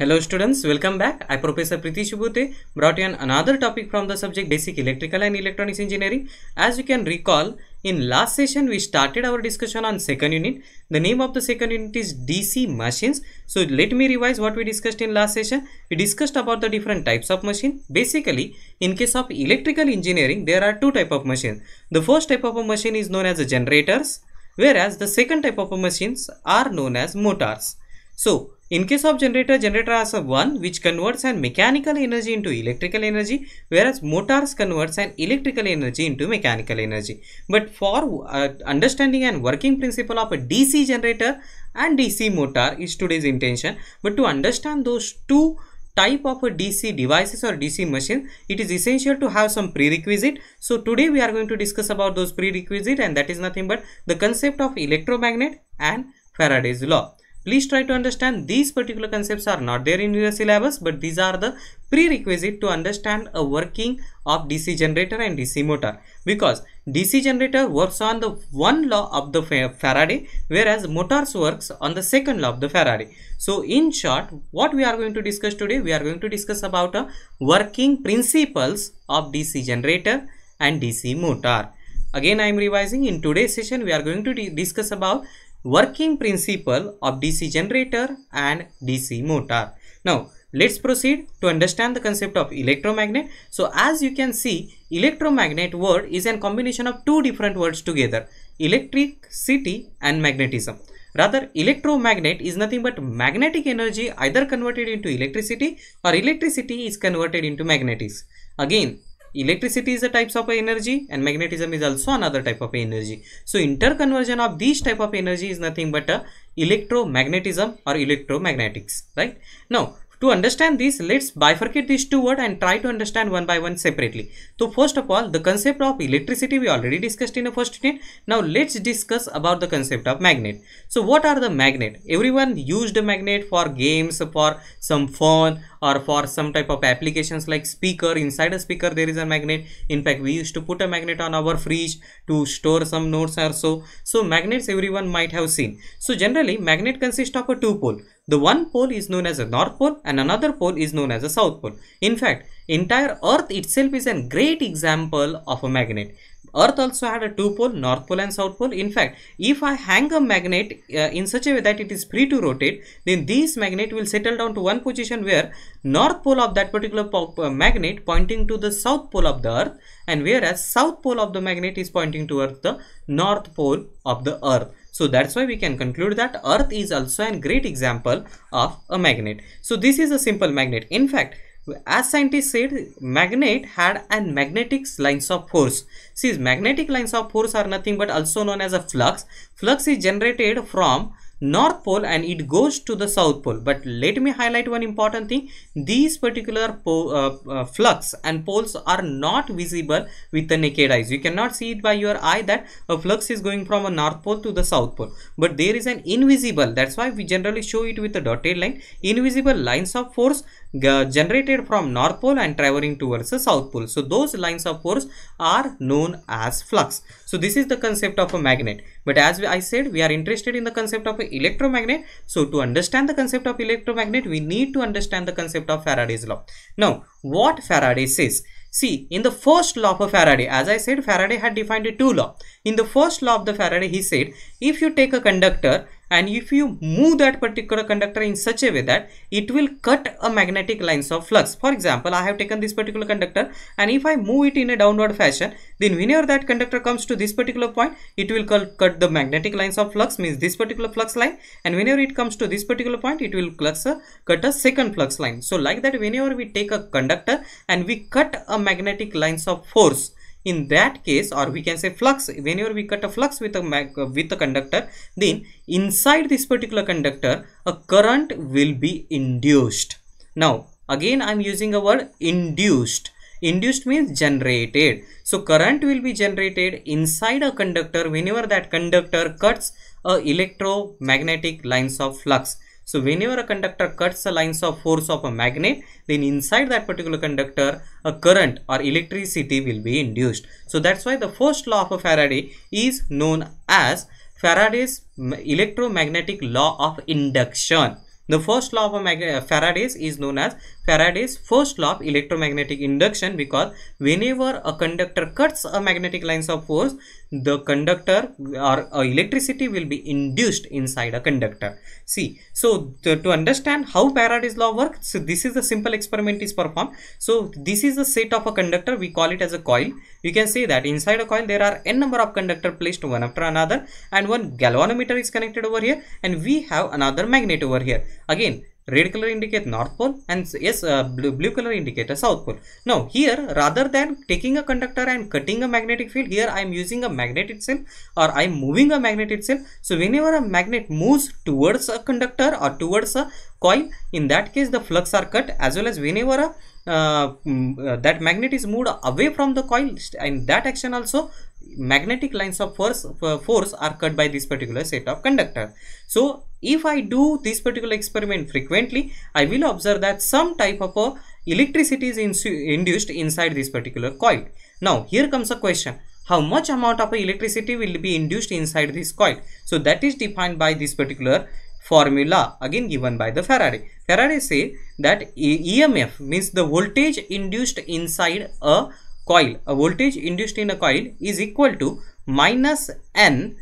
Hello students, welcome back. I Professor Priti Shubhute brought you another topic from the subject Basic Electrical and Electronics Engineering. As you can recall, in last session we started our discussion on second unit. The name of the second unit is DC machines. So let me revise what we discussed in last session. We discussed about the different types of machine. Basically, in case of electrical engineering, there are two type of machines. The first type of a machine is known as generators, whereas the second type of machines are known as motors. So, in case of generator, generator has a one which converts an mechanical energy into electrical energy whereas motors converts an electrical energy into mechanical energy. But for uh, understanding and working principle of a DC generator and DC motor is today's intention. But to understand those two type of a DC devices or DC machine, it is essential to have some prerequisite. So today we are going to discuss about those prerequisite and that is nothing but the concept of electromagnet and Faraday's law. Please try to understand these particular concepts are not there in your syllabus but these are the prerequisite to understand a working of DC generator and DC motor because DC generator works on the one law of the Faraday whereas motors works on the second law of the Faraday. So in short what we are going to discuss today we are going to discuss about a working principles of DC generator and DC motor. Again I am revising in today's session we are going to discuss about working principle of DC generator and DC motor. Now let's proceed to understand the concept of electromagnet. So as you can see electromagnet word is a combination of two different words together electricity and magnetism. Rather electromagnet is nothing but magnetic energy either converted into electricity or electricity is converted into magnetism. Again electricity is a types of energy and magnetism is also another type of energy so interconversion of these type of energy is nothing but a electromagnetism or electromagnetics right now to understand this let's bifurcate these two words and try to understand one by one separately so first of all the concept of electricity we already discussed in the first unit now let's discuss about the concept of magnet so what are the magnet everyone used a magnet for games for some fun or for some type of applications like speaker inside a speaker there is a magnet in fact we used to put a magnet on our fridge to store some notes or so so magnets everyone might have seen so generally magnet consists of a two pole the one pole is known as a north pole and another pole is known as a south pole in fact entire earth itself is a great example of a magnet Earth also had a two pole, north pole and south pole. In fact, if I hang a magnet uh, in such a way that it is free to rotate, then this magnet will settle down to one position where north pole of that particular uh, magnet pointing to the south pole of the earth and whereas south pole of the magnet is pointing towards the north pole of the earth. So that's why we can conclude that earth is also a great example of a magnet. So this is a simple magnet. In fact, as scientists said magnet had an magnetic lines of force see magnetic lines of force are nothing but also known as a flux flux is generated from north pole and it goes to the south pole but let me highlight one important thing these particular uh, uh, flux and poles are not visible with the naked eyes you cannot see it by your eye that a flux is going from a north pole to the south pole but there is an invisible that's why we generally show it with a dotted line invisible lines of force generated from north pole and traveling towards the south pole so those lines of force are known as flux so this is the concept of a magnet but as I said, we are interested in the concept of electromagnet. So to understand the concept of electromagnet, we need to understand the concept of Faraday's law. Now, what Faraday says? See, in the first law of Faraday, as I said, Faraday had defined two law. In the first law of the Faraday, he said, if you take a conductor and if you move that particular conductor in such a way that it will cut a magnetic lines of flux for example i have taken this particular conductor and if i move it in a downward fashion then whenever that conductor comes to this particular point it will cut the magnetic lines of flux means this particular flux line and whenever it comes to this particular point it will cut a second flux line so like that whenever we take a conductor and we cut a magnetic lines of force in that case or we can say flux whenever we cut a flux with a with a conductor then inside this particular conductor a current will be induced now again i'm using a word induced induced means generated so current will be generated inside a conductor whenever that conductor cuts a electromagnetic lines of flux so whenever a conductor cuts the lines of force of a magnet, then inside that particular conductor, a current or electricity will be induced. So that's why the first law of Faraday is known as Faraday's electromagnetic law of induction. The first law of Faraday's is known as Faraday's first law of electromagnetic induction because whenever a conductor cuts a magnetic lines of force, the conductor or uh, electricity will be induced inside a conductor. See, so to, to understand how Faraday's law works, so this is the simple experiment is performed. So this is the set of a conductor, we call it as a coil. You can say that inside a coil there are n number of conductor placed one after another and one galvanometer is connected over here and we have another magnet over here. Again, red color indicate north pole and yes uh, blue, blue color indicate a south pole now here rather than taking a conductor and cutting a magnetic field here i am using a magnet itself or i am moving a magnet itself so whenever a magnet moves towards a conductor or towards a coil in that case the flux are cut as well as whenever a uh, mm, uh that magnet is moved away from the coil in that action also magnetic lines of force, uh, force are cut by this particular set of conductor so if I do this particular experiment frequently, I will observe that some type of a electricity is induced inside this particular coil. Now, here comes a question. How much amount of electricity will be induced inside this coil? So, that is defined by this particular formula again given by the Faraday. Faraday say that EMF means the voltage induced inside a coil. A voltage induced in a coil is equal to minus N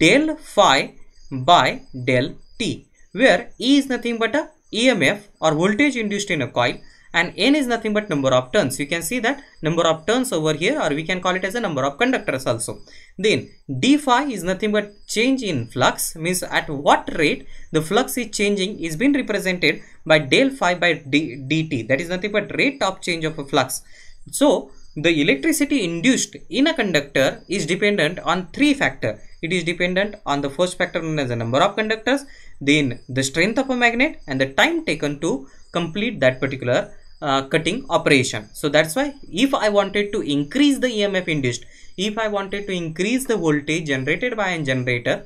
del phi by del T where E is nothing but a EMF or voltage induced in a coil and N is nothing but number of turns. You can see that number of turns over here or we can call it as a number of conductors also. Then d phi is nothing but change in flux means at what rate the flux is changing is being represented by del phi by d, dt that is nothing but rate of change of a flux. So the electricity induced in a conductor is dependent on three factor it is dependent on the first factor known as the number of conductors then the strength of a magnet and the time taken to complete that particular uh, cutting operation so that's why if i wanted to increase the emf induced if i wanted to increase the voltage generated by a generator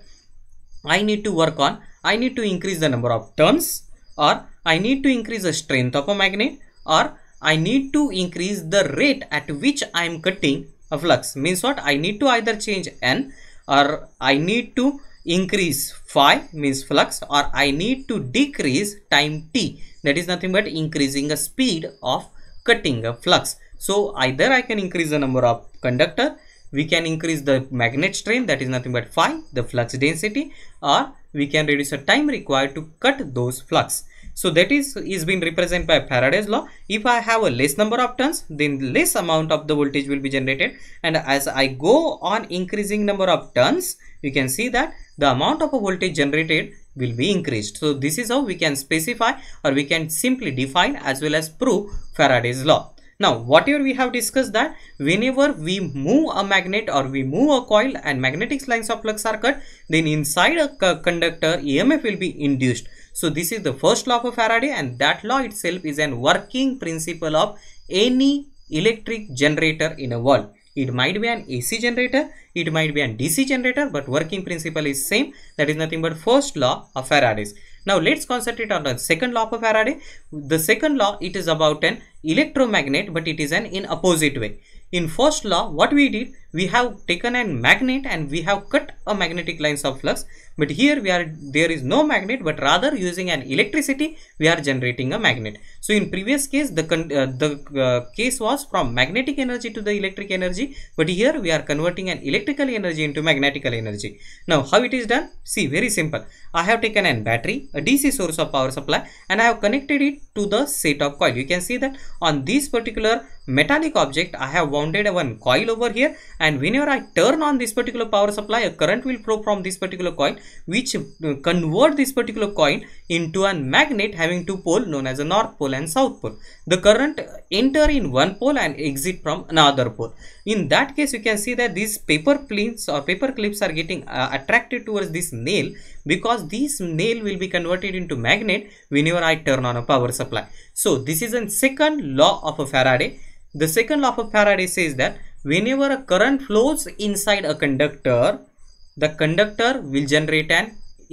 i need to work on i need to increase the number of turns or i need to increase the strength of a magnet or I need to increase the rate at which I am cutting a flux means what I need to either change N or I need to increase phi means flux or I need to decrease time t that is nothing but increasing the speed of cutting a flux. So either I can increase the number of conductor, we can increase the magnet strain that is nothing but phi, the flux density or we can reduce the time required to cut those flux. So that is, is being represented by Faraday's law. If I have a less number of turns, then less amount of the voltage will be generated. And as I go on increasing number of turns, you can see that the amount of a voltage generated will be increased. So this is how we can specify or we can simply define as well as prove Faraday's law. Now, whatever we have discussed that whenever we move a magnet or we move a coil and magnetic lines of flux are cut, then inside a conductor EMF will be induced. So, this is the first law of Faraday and that law itself is an working principle of any electric generator in a world. It might be an AC generator, it might be an DC generator, but working principle is same. That is nothing but first law of Faraday's. Now let's concentrate on the second law of Faraday. The second law, it is about an electromagnet, but it is an in opposite way. In first law, what we did, we have taken a magnet and we have cut a magnetic lines of flux but here we are there is no magnet but rather using an electricity we are generating a magnet so in previous case the uh, the uh, case was from magnetic energy to the electric energy but here we are converting an electrical energy into magnetical energy now how it is done see very simple i have taken an battery a dc source of power supply and i have connected it to the set of coil you can see that on this particular metallic object i have wounded one coil over here and whenever I turn on this particular power supply a current will flow from this particular coil which uh, convert this particular coil into a magnet having two pole known as a north pole and south pole. The current enter in one pole and exit from another pole. In that case you can see that these paper planes or paper clips are getting uh, attracted towards this nail because this nail will be converted into magnet whenever I turn on a power supply. So this is a second law of a Faraday. The second law of Faraday says that whenever a current flows inside a conductor the conductor will generate an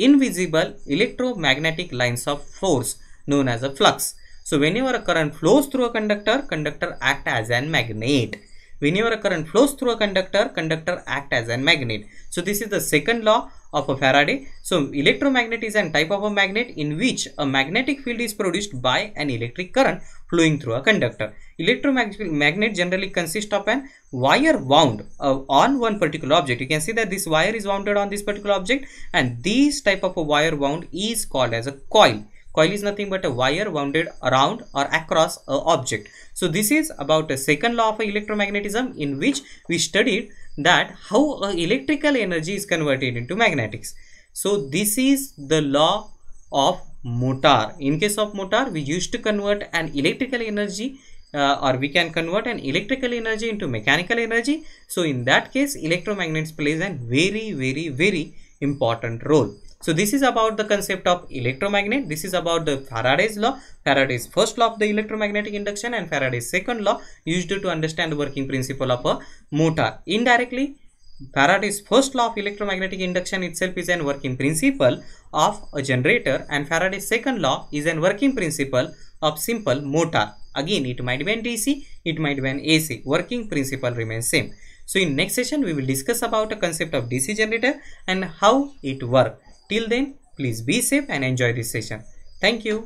invisible electromagnetic lines of force known as a flux so whenever a current flows through a conductor conductor act as an magnet whenever a current flows through a conductor conductor act as a magnet so this is the second law of a Faraday. So electromagnet is a type of a magnet in which a magnetic field is produced by an electric current flowing through a conductor. Electromagnet generally consists of an wire wound uh, on one particular object. You can see that this wire is wounded on this particular object and this type of a wire wound is called as a coil. Coil is nothing but a wire wounded around or across a object. So this is about a second law of electromagnetism in which we studied that how electrical energy is converted into magnetics. So this is the law of motor. In case of motor, we used to convert an electrical energy uh, or we can convert an electrical energy into mechanical energy. So in that case electromagnets plays a very very very important role. So this is about the concept of electromagnet. This is about the Faraday's law, Faraday's first law of the electromagnetic induction and Faraday's second law used to understand the working principle of a motor. Indirectly Faraday's first law of electromagnetic induction itself is an working principle of a generator and Faraday's second law is an working principle of simple motor again it might be an dc it might be an ac working principle remains same so in next session we will discuss about the concept of dc generator and how it work till then please be safe and enjoy this session thank you